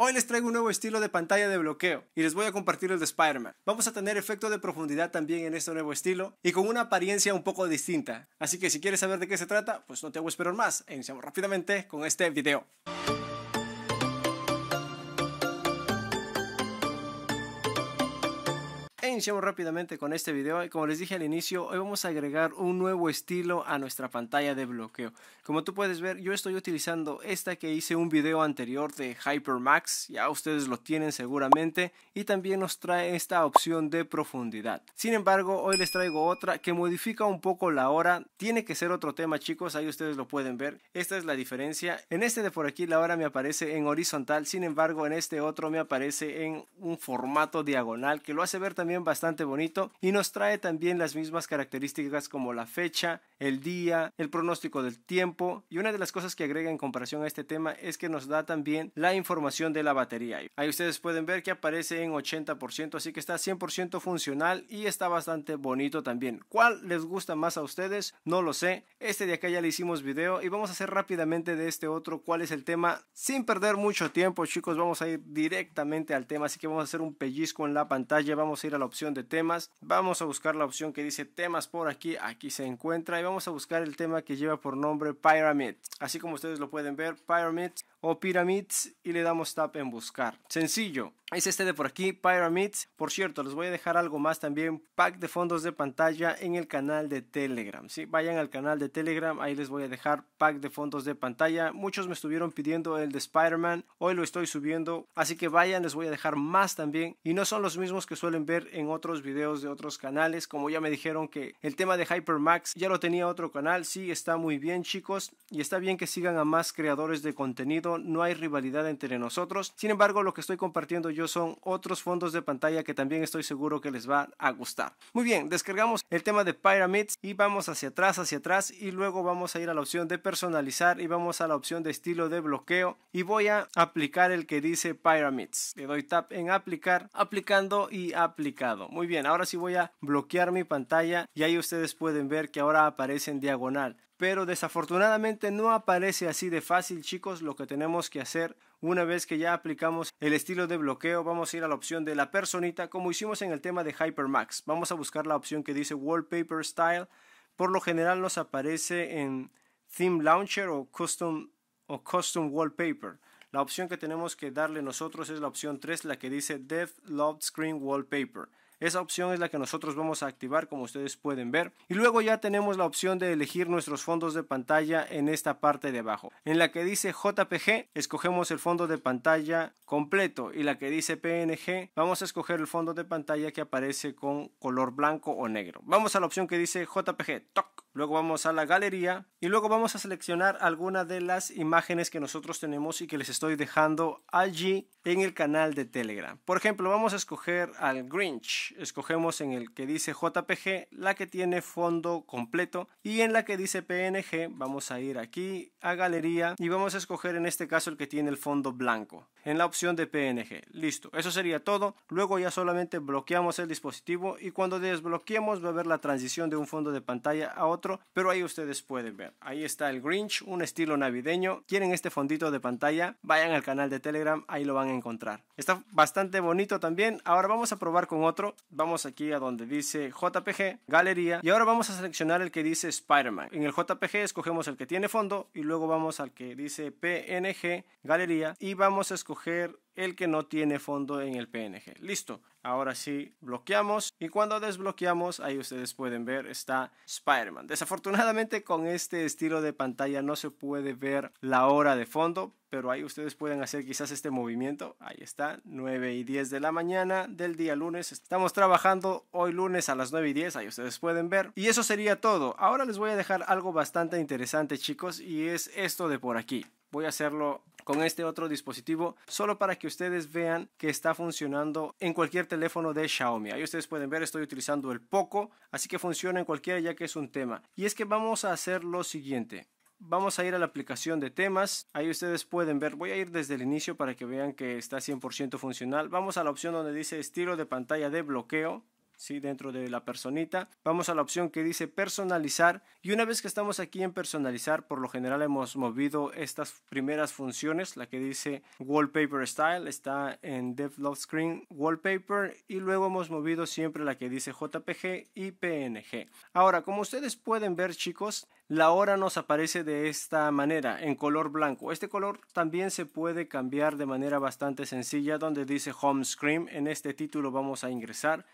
Hoy les traigo un nuevo estilo de pantalla de bloqueo y les voy a compartir el de Spider-Man. Vamos a tener efecto de profundidad también en este nuevo estilo y con una apariencia un poco distinta. Así que si quieres saber de qué se trata, pues no te hago esperar más e iniciamos rápidamente con este video. iniciamos rápidamente con este video y como les dije al inicio, hoy vamos a agregar un nuevo estilo a nuestra pantalla de bloqueo. Como tú puedes ver, yo estoy utilizando esta que hice un video anterior de Hypermax, ya ustedes lo tienen seguramente, y también nos trae esta opción de profundidad. Sin embargo, hoy les traigo otra que modifica un poco la hora, tiene que ser otro tema chicos, ahí ustedes lo pueden ver, esta es la diferencia. En este de por aquí la hora me aparece en horizontal, sin embargo en este otro me aparece en un formato diagonal que lo hace ver también bastante bonito y nos trae también las mismas características como la fecha, el día, el pronóstico del tiempo y una de las cosas que agrega en comparación a este tema es que nos da también la información de la batería. Ahí ustedes pueden ver que aparece en 80%, así que está 100% funcional y está bastante bonito también. ¿Cuál les gusta más a ustedes? No lo sé. Este de acá ya le hicimos video y vamos a hacer rápidamente de este otro cuál es el tema sin perder mucho tiempo, chicos, vamos a ir directamente al tema, así que vamos a hacer un pellizco en la pantalla, vamos a ir a la opción de temas. Vamos a buscar la opción que dice temas por aquí. Aquí se encuentra y vamos a buscar el tema que lleva por nombre Pyramid. Así como ustedes lo pueden ver, Pyramid o Pyramids y le damos tap en buscar. Sencillo. Es este de por aquí, Pyramids. Por cierto, les voy a dejar algo más también, pack de fondos de pantalla en el canal de Telegram. ¿sí? Vayan al canal de Telegram, ahí les voy a dejar pack de fondos de pantalla. Muchos me estuvieron pidiendo el de Spider-Man, hoy lo estoy subiendo, así que vayan, les voy a dejar más también. Y no son los mismos que suelen ver en otros videos de otros canales, como ya me dijeron que el tema de Hypermax ya lo tenía otro canal, sí, está muy bien chicos, y está bien que sigan a más creadores de contenido no hay rivalidad entre nosotros. Sin embargo, lo que estoy compartiendo yo son otros fondos de pantalla que también estoy seguro que les va a gustar. Muy bien, descargamos el tema de Pyramids y vamos hacia atrás, hacia atrás y luego vamos a ir a la opción de personalizar y vamos a la opción de estilo de bloqueo y voy a aplicar el que dice Pyramids. Le doy tap en aplicar, aplicando y aplicado. Muy bien, ahora sí voy a bloquear mi pantalla y ahí ustedes pueden ver que ahora aparece en diagonal pero desafortunadamente no aparece así de fácil chicos lo que tenemos que hacer una vez que ya aplicamos el estilo de bloqueo vamos a ir a la opción de la personita como hicimos en el tema de Hypermax vamos a buscar la opción que dice Wallpaper Style por lo general nos aparece en Theme Launcher o Custom, o Custom Wallpaper la opción que tenemos que darle nosotros es la opción 3 la que dice Dev Loved Screen Wallpaper esa opción es la que nosotros vamos a activar como ustedes pueden ver. Y luego ya tenemos la opción de elegir nuestros fondos de pantalla en esta parte de abajo. En la que dice JPG, escogemos el fondo de pantalla completo y la que dice PNG, vamos a escoger el fondo de pantalla que aparece con color blanco o negro. Vamos a la opción que dice JPG, toc. Luego vamos a la galería y luego vamos a seleccionar alguna de las imágenes que nosotros tenemos y que les estoy dejando allí en el canal de Telegram. Por ejemplo, vamos a escoger al Grinch escogemos en el que dice JPG la que tiene fondo completo y en la que dice PNG vamos a ir aquí a galería y vamos a escoger en este caso el que tiene el fondo blanco en la opción de PNG. Listo, eso sería todo. Luego ya solamente bloqueamos el dispositivo y cuando desbloqueemos va a ver la transición de un fondo de pantalla a otro, pero ahí ustedes pueden ver. Ahí está el Grinch, un estilo navideño. ¿Quieren este fondito de pantalla? Vayan al canal de Telegram, ahí lo van a encontrar. Está bastante bonito también. Ahora vamos a probar con otro Vamos aquí a donde dice JPG, galería. Y ahora vamos a seleccionar el que dice Spider-Man. En el JPG escogemos el que tiene fondo y luego vamos al que dice PNG, galería. Y vamos a escoger el que no tiene fondo en el PNG. Listo. Ahora sí, bloqueamos y cuando desbloqueamos, ahí ustedes pueden ver, está Spider-Man. Desafortunadamente con este estilo de pantalla no se puede ver la hora de fondo, pero ahí ustedes pueden hacer quizás este movimiento. Ahí está, 9 y 10 de la mañana del día lunes. Estamos trabajando hoy lunes a las 9 y 10, ahí ustedes pueden ver. Y eso sería todo. Ahora les voy a dejar algo bastante interesante, chicos, y es esto de por aquí voy a hacerlo con este otro dispositivo solo para que ustedes vean que está funcionando en cualquier teléfono de Xiaomi. Ahí ustedes pueden ver estoy utilizando el Poco, así que funciona en cualquiera ya que es un tema. Y es que vamos a hacer lo siguiente. Vamos a ir a la aplicación de temas. Ahí ustedes pueden ver, voy a ir desde el inicio para que vean que está 100% funcional. Vamos a la opción donde dice estilo de pantalla de bloqueo. ¿sí? dentro de la personita. Vamos a la opción que dice personalizar y una vez que estamos aquí en personalizar, por lo general hemos movido estas primeras funciones, la que dice wallpaper style, está en dev screen wallpaper y luego hemos movido siempre la que dice JPG y PNG. Ahora, como ustedes pueden ver chicos, la hora nos aparece de esta manera, en color blanco. Este color también se puede cambiar de manera bastante sencilla donde dice home screen. En este título vamos a ingresar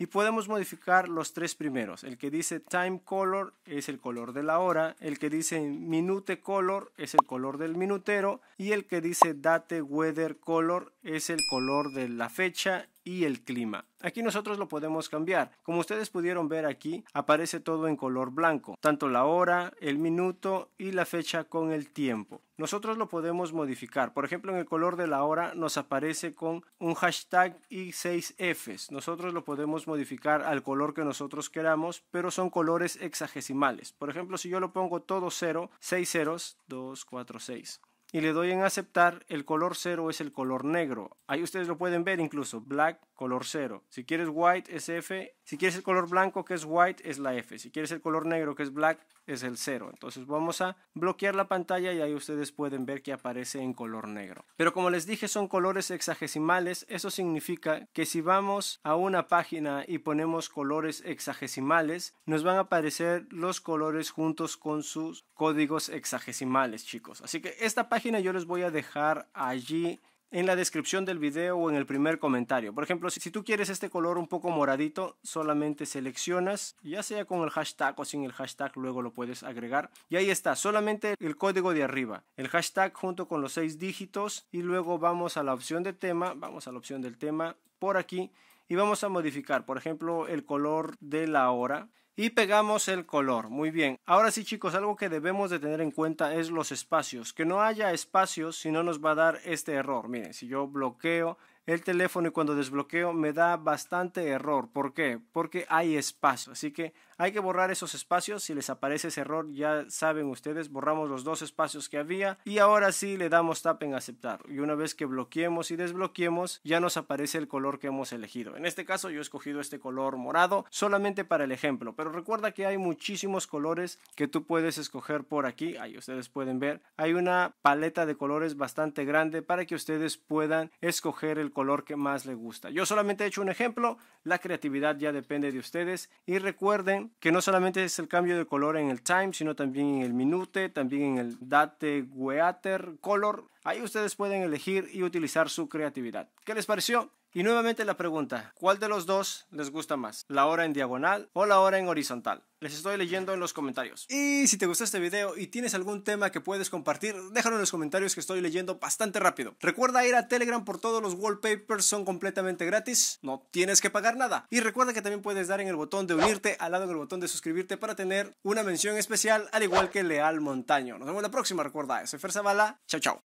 y podemos modificar los tres primeros. El que dice time color es el color de la hora. El que dice minute color es el color del minutero. Y el que dice date weather color es el color de la fecha y el clima. Aquí nosotros lo podemos cambiar. Como ustedes pudieron ver aquí, aparece todo en color blanco, tanto la hora, el minuto y la fecha con el tiempo. Nosotros lo podemos modificar. Por ejemplo, en el color de la hora nos aparece con un hashtag y 6 Fs. Nosotros lo podemos modificar al color que nosotros queramos, pero son colores hexagesimales. Por ejemplo, si yo lo pongo todo 0, 6 ceros, 246. 4, y le doy en aceptar, el color cero es el color negro. Ahí ustedes lo pueden ver incluso, black color 0. Si quieres white es F. Si quieres el color blanco que es white es la F. Si quieres el color negro que es black es el 0. Entonces vamos a bloquear la pantalla y ahí ustedes pueden ver que aparece en color negro. Pero como les dije son colores hexagesimales. Eso significa que si vamos a una página y ponemos colores hexagesimales nos van a aparecer los colores juntos con sus códigos hexagesimales chicos. Así que esta página yo les voy a dejar allí en la descripción del video o en el primer comentario. Por ejemplo, si, tú quieres este color un poco moradito, solamente seleccionas, ya sea con el hashtag o sin el hashtag, luego lo puedes agregar. Y ahí está, solamente el código de arriba, el hashtag junto con los seis dígitos y luego vamos a la opción de tema, vamos a la opción del tema por aquí y vamos a modificar, por ejemplo, el color de la hora y pegamos el color. Muy bien, ahora sí chicos, algo que debemos de tener en cuenta es los espacios. Que no haya espacios si no nos va a dar este error. Miren, si yo bloqueo el teléfono y cuando desbloqueo me da bastante error. ¿Por qué? Porque hay espacio. Así que hay que borrar esos espacios. Si les aparece ese error, ya saben ustedes, borramos los dos espacios que había y ahora sí le damos tap en aceptar. Y una vez que bloqueemos y desbloqueemos, ya nos aparece el color que hemos elegido. En este caso yo he escogido este color morado solamente para el ejemplo, pero recuerda que hay muchísimos colores que tú puedes escoger por aquí. Ahí ustedes pueden ver, hay una paleta de colores bastante grande para que ustedes puedan escoger el color color que más le gusta. Yo solamente he hecho un ejemplo, la creatividad ya depende de ustedes y recuerden que no solamente es el cambio de color en el time, sino también en el minute, también en el date, weather, color. Ahí ustedes pueden elegir y utilizar su creatividad. ¿Qué les pareció? Y nuevamente la pregunta, ¿cuál de los dos les gusta más? ¿La hora en diagonal o la hora en horizontal? Les estoy leyendo en los comentarios. Y si te gustó este video y tienes algún tema que puedes compartir, déjalo en los comentarios que estoy leyendo bastante rápido. Recuerda ir a Telegram por todos los wallpapers, son completamente gratis, no tienes que pagar nada. Y recuerda que también puedes dar en el botón de unirte, al lado del botón de suscribirte para tener una mención especial, al igual que Leal Montaño. Nos vemos la próxima, recuerda, soy Fer Zavala, chao chao.